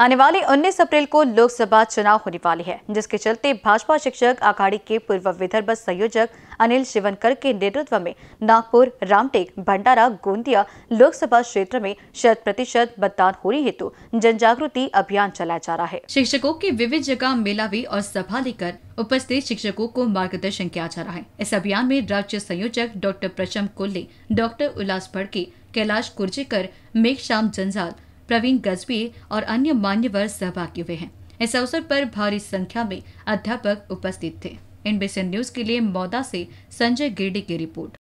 आने वाले 19 अप्रैल को लोकसभा चुनाव होने वाले हैं, जिसके चलते भाजपा शिक्षक अखाड़ी के पूर्व विदर्भ संयोजक अनिल शिवनकर के नेतृत्व में नागपुर रामटेक भंडारा गोंदिया लोकसभा क्षेत्र में शत प्रतिशत मतदान होने हेतु जन जागृति अभियान चलाया जा रहा है शिक्षकों की विविध जगह मेलावी और सभा लेकर उपस्थित शिक्षकों को मार्गदर्शन किया जा रहा है इस अभियान में राज्य संयोजक डॉक्टर प्रशम कोल्ले डॉक्टर उल्लास भड़के कैलाश कुर्जेकर मेघ श्याम जंजाल प्रवीण गजबी और अन्य मान्यवर सहभागी हुए हैं इस अवसर पर भारी संख्या में अध्यापक उपस्थित थे इनबीसी न्यूज के लिए मौदा से संजय गिरडे की रिपोर्ट